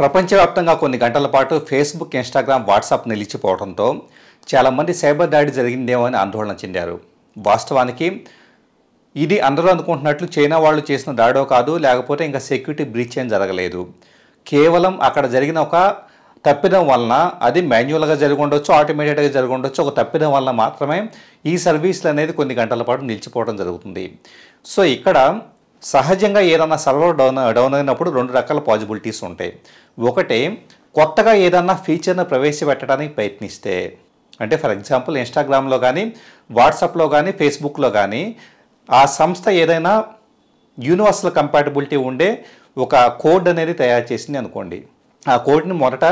ప్రపంచవ్యాప్తంగా కొన్ని గంటల పాటు ఫేస్బుక్ ఇన్స్టాగ్రామ్ వాట్సాప్ నిలిచిపోవడంతో చాలామంది సైబర్ దాడి జరిగిందేమో అని ఆందోళన చెందారు వాస్తవానికి ఇది అందరూ అనుకుంటున్నట్లు చైనా వాళ్ళు చేసిన దాడో కాదు లేకపోతే ఇంకా సెక్యూరిటీ బ్రీచ్ ఏం జరగలేదు కేవలం అక్కడ జరిగిన ఒక తప్పిదం వలన అది మాన్యువల్గా జరిగి ఉండొచ్చు ఆటోమేటిక్గా జరిగి ఉండొచ్చు ఒక తప్పిదం వలన మాత్రమే ఈ సర్వీసులు అనేది కొన్ని గంటల పాటు నిలిచిపోవడం జరుగుతుంది సో ఇక్కడ సహజంగా ఏదన్నా సర్వర్ డౌన్ డౌన్ అయినప్పుడు రెండు రకాల పాజిబిలిటీస్ ఉంటాయి ఒకటే కొత్తగా ఏదన్నా ఫీచర్ను ప్రవేశపెట్టడానికి ప్రయత్నిస్తే అంటే ఫర్ ఎగ్జాంపుల్ ఇన్స్టాగ్రామ్లో కానీ వాట్సాప్లో కానీ ఫేస్బుక్లో కానీ ఆ సంస్థ ఏదైనా యూనివర్సల్ కంపాటబిలిటీ ఉండే ఒక కోడ్ అనేది తయారు చేసింది అనుకోండి ఆ కోడ్ని మొదట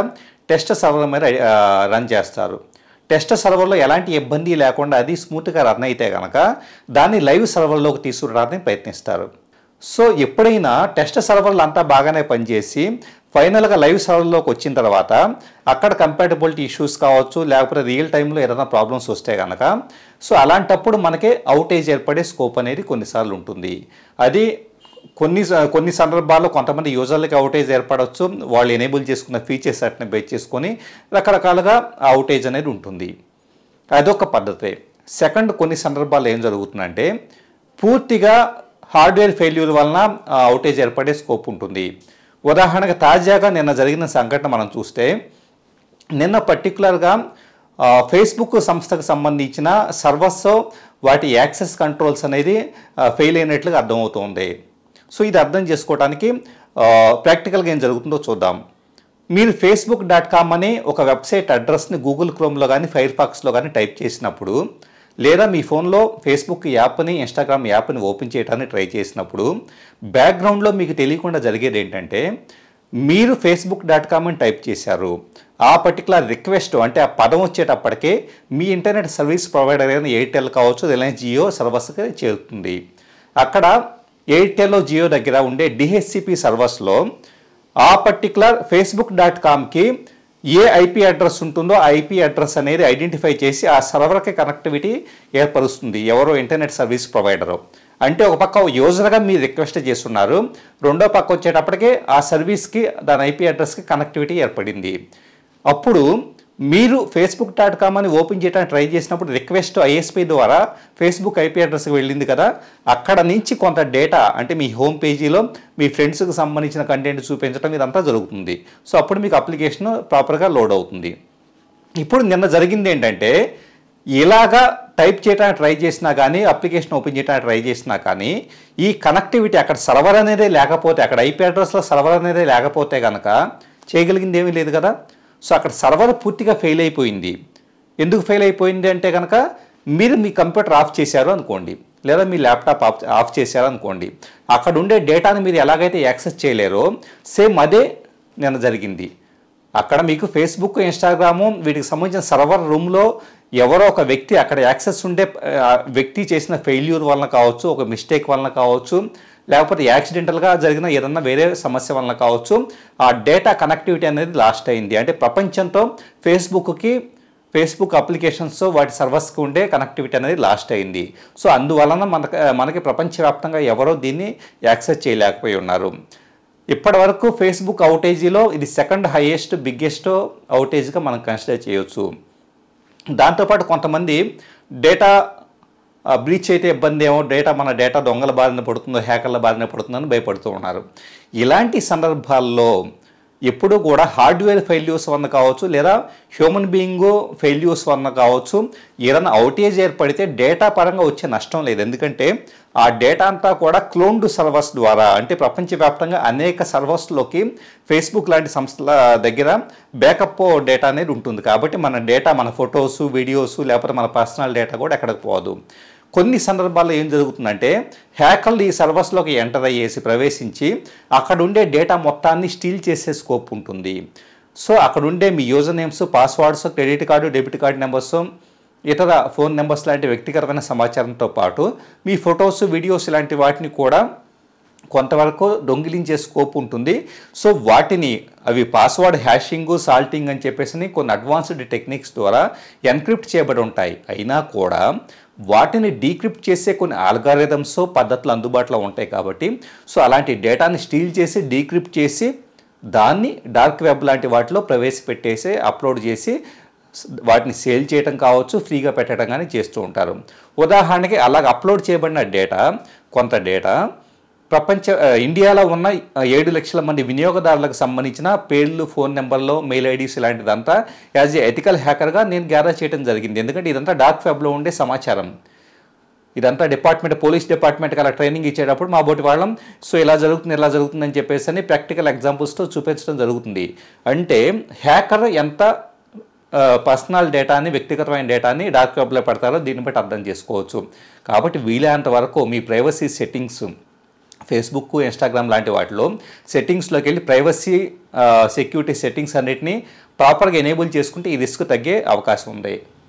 టెస్ట్ సర్వర్ మీద రన్ చేస్తారు టెస్ట్ సర్వర్లో ఎలాంటి ఇబ్బంది లేకుండా అది స్మూత్గా రన్ అయితే కనుక దాన్ని లైవ్ సర్వర్లోకి తీసుకురావడానికి ప్రయత్నిస్తారు సో ఎప్పుడైనా టెస్ట్ సర్వర్లు అంతా బాగానే పనిచేసి ఫైనల్గా లైవ్ సర్వర్లోకి వచ్చిన తర్వాత అక్కడ కంపాటబిలిటీ ఇష్యూస్ కావచ్చు లేకపోతే రియల్ టైంలో ఏదైనా ప్రాబ్లమ్స్ వస్తే కనుక సో అలాంటప్పుడు మనకి అవుటేజ్ ఏర్పడే స్కోప్ అనేది కొన్నిసార్లు ఉంటుంది అది కొన్ని కొన్ని సందర్భాల్లో కొంతమంది యూజర్లకి అవుటేజ్ ఏర్పడవచ్చు వాళ్ళు ఎనేబుల్ చేసుకున్న ఫీచర్స్ అట్నే బేస్ చేసుకొని రకరకాలుగా అవుటేజ్ అనేది ఉంటుంది అదొక పద్ధతే సెకండ్ కొన్ని సందర్భాల్లో ఏం జరుగుతుందంటే పూర్తిగా హార్డ్వేర్ ఫెయిల్యూర్ వలన అవుటేజ్ ఏర్పడే స్కోప్ ఉంటుంది ఉదాహరణకు తాజాగా నిన్న జరిగిన సంఘటన మనం చూస్తే నిన్న పర్టికులర్గా ఫేస్బుక్ సంస్థకు సంబంధించిన సర్వస్ వాటి యాక్సెస్ కంట్రోల్స్ అనేది ఫెయిల్ అయినట్లుగా అర్థమవుతుంది సో ఇది అర్థం చేసుకోవడానికి ప్రాక్టికల్గా ఏం జరుగుతుందో చూద్దాం మీరు ఫేస్బుక్ డాట్ కామ్ అనే ఒక వెబ్సైట్ అడ్రస్ని గూగుల్ క్రోమ్లో కానీ ఫైర్ ఫాక్స్లో కానీ టైప్ చేసినప్పుడు లేదా మీ ఫోన్లో ఫేస్బుక్ యాప్ని ఇన్స్టాగ్రామ్ యాప్ని ఓపెన్ చేయడానికి ట్రై చేసినప్పుడు బ్యాక్గ్రౌండ్లో మీకు తెలియకుండా జరిగేది ఏంటంటే మీరు ఫేస్బుక్ డాట్ కామ్ అని టైప్ చేశారు ఆ పర్టికులర్ రిక్వెస్ట్ అంటే ఆ పదం వచ్చేటప్పటికే మీ ఇంటర్నెట్ సర్వీస్ ప్రొవైడర్ అయిన ఎయిర్టెల్ కావచ్చు రిలయన్స్ జియో సర్వస్కి చేరుతుంది అక్కడ ఎయిర్టెల్ జియో దగ్గర ఉండే డిహెచ్సిపి సర్వస్లో ఆ పర్టికులర్ ఫేస్బుక్ డాట్ కామ్కి ఏ ఐపీ అడ్రస్ ఉంటుందో ఆ ఐపీ అడ్రస్ అనేది ఐడెంటిఫై చేసి ఆ సర్వర్కి కనెక్టివిటీ ఏర్పరుస్తుంది ఎవరో ఇంటర్నెట్ సర్వీస్ ప్రొవైడరు అంటే ఒక పక్క యూజర్గా మీరు రిక్వెస్ట్ చేస్తున్నారు రెండో పక్క వచ్చేటప్పటికే ఆ సర్వీస్కి దాని ఐపీ అడ్రస్కి కనెక్టివిటీ ఏర్పడింది అప్పుడు మీరు ఫేస్బుక్ డాట్ కామ్ అని ఓపెన్ చేయడానికి ట్రై చేసినప్పుడు రిక్వెస్ట్ ఐఎస్పీ ద్వారా ఫేస్బుక్ ఐపీ అడ్రస్కి వెళ్ళింది కదా అక్కడ నుంచి కొంత డేటా అంటే మీ హోమ్ పేజీలో మీ ఫ్రెండ్స్కి సంబంధించిన కంటెంట్ చూపించడం ఇదంతా జరుగుతుంది సో అప్పుడు మీకు అప్లికేషన్ ప్రాపర్గా లోడ్ అవుతుంది ఇప్పుడు నిన్న జరిగింది ఏంటంటే ఇలాగా టైప్ చేయడానికి ట్రై చేసినా కానీ అప్లికేషన్ ఓపెన్ చేయడానికి ట్రై చేసినా కానీ ఈ కనెక్టివిటీ అక్కడ సర్వర్ అనేదే లేకపోతే అక్కడ ఐపీ అడ్రస్లో సర్వర్ అనేదే లేకపోతే కనుక చేయగలిగింది ఏమీ లేదు కదా సో అక్కడ సర్వర్ పూర్తిగా ఫెయిల్ అయిపోయింది ఎందుకు ఫెయిల్ అయిపోయింది అంటే కనుక మీరు మీ కంప్యూటర్ ఆఫ్ చేశారు అనుకోండి లేదా మీ ల్యాప్టాప్ ఆఫ్ ఆఫ్ చేశారు అనుకోండి అక్కడ ఉండే డేటాను మీరు ఎలాగైతే యాక్సెస్ చేయలేరో సేమ్ అదే నిన్న జరిగింది అక్కడ మీకు ఫేస్బుక్ ఇన్స్టాగ్రాము వీటికి సంబంధించిన సర్వర్ రూమ్లో ఎవరో ఒక వ్యక్తి అక్కడ యాక్సెస్ ఉండే వ్యక్తి చేసిన ఫెయిల్యూర్ వలన కావచ్చు ఒక మిస్టేక్ వలన కావచ్చు లేకపోతే యాక్సిడెంటల్గా జరిగిన ఏదన్నా వేరే సమస్య వలన కావచ్చు ఆ డేటా కనెక్టివిటీ అనేది లాస్ట్ అయింది అంటే ప్రపంచంతో ఫేస్బుక్కి ఫేస్బుక్ అప్లికేషన్స్ వాటి సర్వర్స్కి ఉండే కనెక్టివిటీ అనేది లాస్ట్ అయింది సో అందువలన మనకి మనకి ప్రపంచవ్యాప్తంగా ఎవరో దీన్ని యాక్సెస్ చేయలేకపోయి ఉన్నారు ఇప్పటి వరకు ఫేస్బుక్ అవుటేజీలో ఇది సెకండ్ హైయెస్ట్ బిగ్గెస్ట్ అవుటేజ్గా మనం కన్సిడర్ చేయవచ్చు దాంతోపాటు కొంతమంది డేటా బ్లీచ్ అయితే ఇబ్బంది ఏమో డేటా మన డేటా దొంగల బారిన పడుతుందో హ్యాకర్ల బారిన పడుతుందని భయపడుతూ ఉన్నారు ఇలాంటి సందర్భాల్లో ఎప్పుడూ కూడా హార్డ్వేర్ ఫెయిల్యూర్స్ వల్ల కావచ్చు లేదా హ్యూమన్ బీయింగ్ ఫెయిల్యూర్స్ వల్ల కావచ్చు ఏదైనా అవుటేజ్ ఏర్పడితే డేటా పరంగా వచ్చే నష్టం లేదు ఎందుకంటే ఆ డేటా అంతా కూడా క్లోన్డ్ సర్వర్స్ ద్వారా అంటే ప్రపంచవ్యాప్తంగా అనేక సర్వర్స్లోకి ఫేస్బుక్ లాంటి సంస్థల దగ్గర బ్యాకప్ డేటా అనేది ఉంటుంది కాబట్టి మన డేటా మన ఫొటోస్ వీడియోస్ లేకపోతే మన పర్సనల్ డేటా కూడా ఎక్కడికి పోదు కొన్ని సందర్భాల్లో ఏం జరుగుతుందంటే హ్యాకర్లు ఈ సర్వర్స్లోకి ఎంటర్ అయ్యేసి ప్రవేశించి అక్కడ ఉండే డేటా మొత్తాన్ని స్టీల్ చేసే స్కోప్ ఉంటుంది సో అక్కడ ఉండే మీ user names passwords credit card debit card numbers ఇతర ఫోన్ నెంబర్స్ లాంటి వ్యక్తిగతమైన సమాచారంతో పాటు మీ ఫొటోస్ వీడియోస్ ఇలాంటి వాటిని కూడా కొంతవరకు దొంగిలించే స్కోప్ ఉంటుంది సో వాటిని అవి పాస్వర్డ్ హ్యాషింగ్ సాల్టింగ్ అని చెప్పేసి కొన్ని అడ్వాన్స్డ్ టెక్నిక్స్ ద్వారా ఎన్క్రిప్ట్ చేయబడి ఉంటాయి అయినా కూడా వాటిని డీక్రిప్ట్ చేసే కొన్ని ఆల్గారిథమ్స్ పద్ధతులు అందుబాటులో ఉంటాయి కాబట్టి సో అలాంటి డేటాని స్టీల్ చేసి డీక్రిప్ట్ చేసి దాన్ని డార్క్ వెబ్ లాంటి వాటిలో ప్రవేశపెట్టేసి అప్లోడ్ చేసి వాటిని సేల్ చేయడం కావచ్చు ఫ్రీగా పెట్టడం కానీ చేస్తూ ఉంటారు ఉదాహరణకి అలాగ అప్లోడ్ చేయబడిన డేటా కొంత డేటా ప్రపంచ ఇండియాలో ఉన్న ఏడు లక్షల మంది వినియోగదారులకు సంబంధించిన పేర్లు ఫోన్ నెంబర్లో మెయిల్ ఐడీస్ ఇలాంటిదంతా యాజ్ ఏ ఎథికల్ హ్యాకర్గా నేను గ్యాదర్ చేయడం జరిగింది ఎందుకంటే ఇదంతా డార్క్ వెబ్లో ఉండే సమాచారం ఇదంతా డిపార్ట్మెంట్ పోలీస్ డిపార్ట్మెంట్కి అలా ట్రైనింగ్ ఇచ్చేటప్పుడు మా బోటి వాళ్ళం సో ఇలా జరుగుతుంది ఇలా జరుగుతుందని చెప్పేసి అని ప్రాక్టికల్ ఎగ్జాంపుల్స్తో చూపించడం జరుగుతుంది అంటే హ్యాకర్ ఎంత పర్సనల్ డేటాని వ్యక్తిగతమైన డేటాని డార్క్ వెబ్లో పెడతారో దీన్ని బట్టి అర్థం చేసుకోవచ్చు కాబట్టి వీలైనంత వరకు మీ ప్రైవసీ సెట్టింగ్స్ ఫేస్బుక్ ఇన్స్టాగ్రామ్ లాంటి వాటిలో సెట్టింగ్స్లోకి వెళ్ళి ప్రైవసీ సెక్యూరిటీ సెట్టింగ్స్ అన్నిటిని ప్రాపర్గా ఎనేబుల్ చేసుకుంటే ఈ రిస్క్ తగ్గే అవకాశం ఉంది